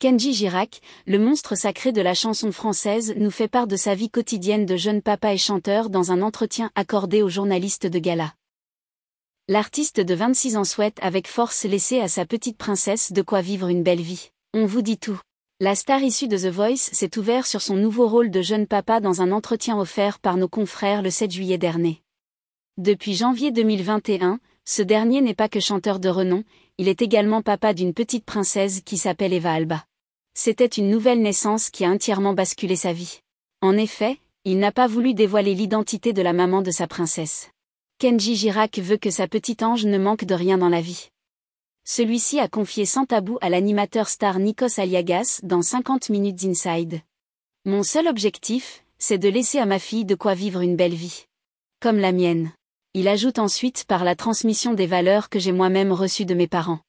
Kenji Girac, le monstre sacré de la chanson française, nous fait part de sa vie quotidienne de jeune papa et chanteur dans un entretien accordé aux journalistes de gala. L'artiste de 26 ans souhaite avec force laisser à sa petite princesse de quoi vivre une belle vie. On vous dit tout. La star issue de The Voice s'est ouvert sur son nouveau rôle de jeune papa dans un entretien offert par nos confrères le 7 juillet dernier. Depuis janvier 2021, ce dernier n'est pas que chanteur de renom, il est également papa d'une petite princesse qui s'appelle Eva Alba c'était une nouvelle naissance qui a entièrement basculé sa vie. En effet, il n'a pas voulu dévoiler l'identité de la maman de sa princesse. Kenji Girac veut que sa petite ange ne manque de rien dans la vie. Celui-ci a confié sans tabou à l'animateur star Nikos Aliagas dans 50 Minutes Inside. Mon seul objectif, c'est de laisser à ma fille de quoi vivre une belle vie. Comme la mienne. Il ajoute ensuite par la transmission des valeurs que j'ai moi-même reçues de mes parents.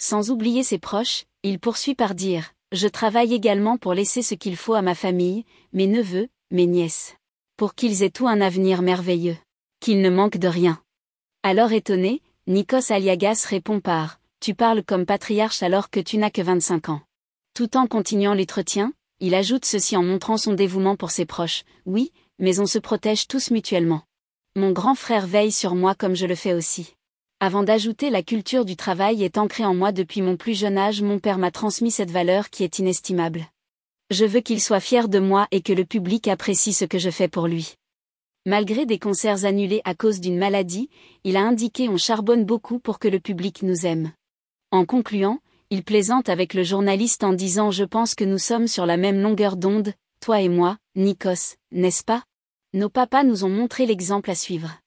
Sans oublier ses proches, il poursuit par dire je travaille également pour laisser ce qu'il faut à ma famille, mes neveux, mes nièces. Pour qu'ils aient tout un avenir merveilleux. Qu'ils ne manquent de rien. Alors étonné, Nikos Aliagas répond par « Tu parles comme patriarche alors que tu n'as que 25 ans ». Tout en continuant l'entretien, il ajoute ceci en montrant son dévouement pour ses proches « Oui, mais on se protège tous mutuellement. Mon grand frère veille sur moi comme je le fais aussi. Avant d'ajouter la culture du travail est ancrée en moi depuis mon plus jeune âge, mon père m'a transmis cette valeur qui est inestimable. Je veux qu'il soit fier de moi et que le public apprécie ce que je fais pour lui. Malgré des concerts annulés à cause d'une maladie, il a indiqué on charbonne beaucoup pour que le public nous aime. En concluant, il plaisante avec le journaliste en disant Je pense que nous sommes sur la même longueur d'onde, toi et moi, Nikos, n'est-ce pas Nos papas nous ont montré l'exemple à suivre.